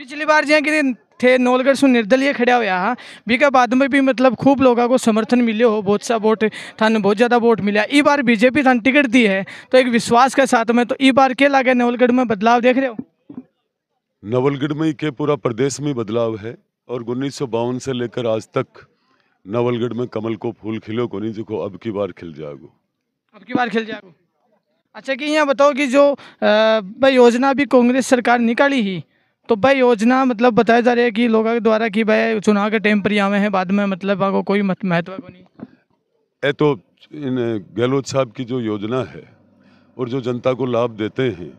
पिछली बार जहाँ कि थे नौलगढ़ से निर्दलीय खड़ा हुआ हाँ बीका बाद में भी मतलब खूब लोगों को समर्थन मिले हो बहुत सा वोट थान बहुत ज़्यादा वोट मिला इस बार बीजेपी थान टिकट दी है तो एक विश्वास के साथ में तो इस बार क्या लागे नवलगढ़ में बदलाव देख रहे हो नवलगढ़ में के पूरा प्रदेश में बदलाव है और उन्नीस से लेकर आज तक नवलगढ़ में कमल को फूल खिलो को नहीं जो अब की बार खिल जागो अब की बार खिल जागो अच्छा कि यहाँ बताओ कि जो योजना भी कांग्रेस सरकार निकाली ही तो भाई योजना मतलब बताया जा रहा है कि लोगों के द्वारा कि भाई चुनाव के टाइम पर आवे हैं बाद में मतलब आपको कोई महत्व को नहीं ए तो इन गहलोत साहब की जो योजना है और जो जनता को लाभ देते हैं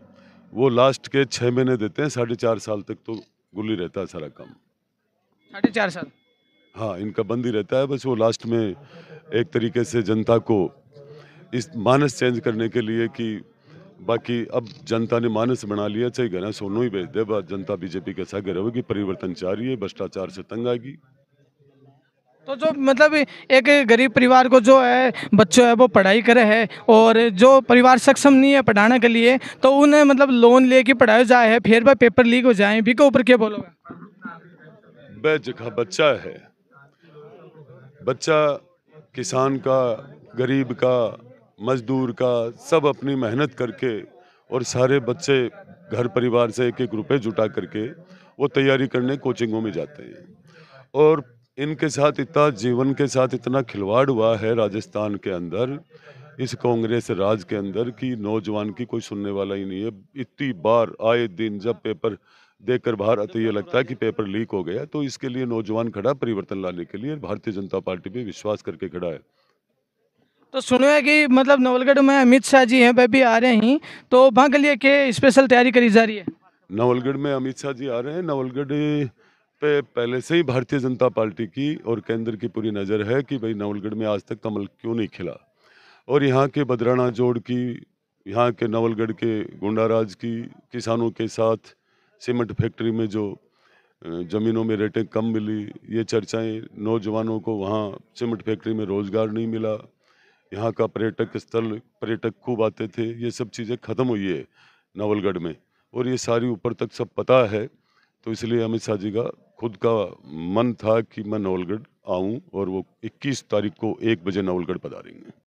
वो लास्ट के छः महीने देते हैं साढ़े चार साल तक तो गुली रहता है सारा काम साढ़े चार साल हाँ इनका बंद ही रहता है बस वो लास्ट में एक तरीके से जनता को इस मानस चेंज करने के लिए कि बाकी अब जनता ने मानस बना लिया चाहे घना सोनू ही भेज दे जनता बीजेपी के साथ रहेगी परिवर्तन चाह रही है भ्रष्टाचार से तंग आएगी तो जो मतलब एक गरीब परिवार को जो है बच्चों है वो पढ़ाई करे है और जो परिवार सक्षम नहीं है पढ़ाने के लिए तो उन्हें मतलब लोन ले लेके पढ़ाया जाए है फिर वह पेपर लीक हो जाए भी के ऊपर क्या बोलोगे वह जगह बच्चा है बच्चा किसान का गरीब का मजदूर का सब अपनी मेहनत करके और सारे बच्चे घर परिवार से एक एक रुपए जुटा करके वो तैयारी करने कोचिंगों में जाते हैं और इनके साथ इतना जीवन के साथ इतना खिलवाड़ हुआ है राजस्थान के अंदर इस कांग्रेस राज के अंदर कि नौजवान की कोई सुनने वाला ही नहीं है इतनी बार आए दिन जब पेपर देखकर बाहर आते ये लगता है कि पेपर लीक हो गया तो इसके लिए नौजवान खड़ा परिवर्तन लाने के लिए भारतीय जनता पार्टी पर विश्वास करके खड़ा है तो सुनो है कि मतलब नवलगढ़ में अमित शाह जी हैं वह भी आ रहे हैं तो वहाँ के लिए के स्पेशल तैयारी करी जा रही है नवलगढ़ में अमित शाह जी आ रहे हैं नवलगढ़ पे पहले से ही भारतीय जनता पार्टी की और केंद्र की पूरी नज़र है कि भाई नवलगढ़ में आज तक कमल क्यों नहीं खिला और यहाँ के बदराना जोड़ की यहाँ के नवलगढ़ के गुंडाराज की किसानों के साथ सीमेंट फैक्ट्री में जो ज़मीनों में रेटें कम मिली ये चर्चाएं नौजवानों को वहाँ सीमेंट फैक्ट्री में रोज़गार नहीं मिला यहाँ का पर्यटक स्थल पर्यटक खूब आते थे ये सब चीज़ें ख़त्म हुई है नावलगढ़ में और ये सारी ऊपर तक सब पता है तो इसलिए अमित शाह जी का खुद का मन था कि मैं नवलगढ़ आऊं और वो 21 तारीख को एक बजे नवलगढ़ पधारेंगे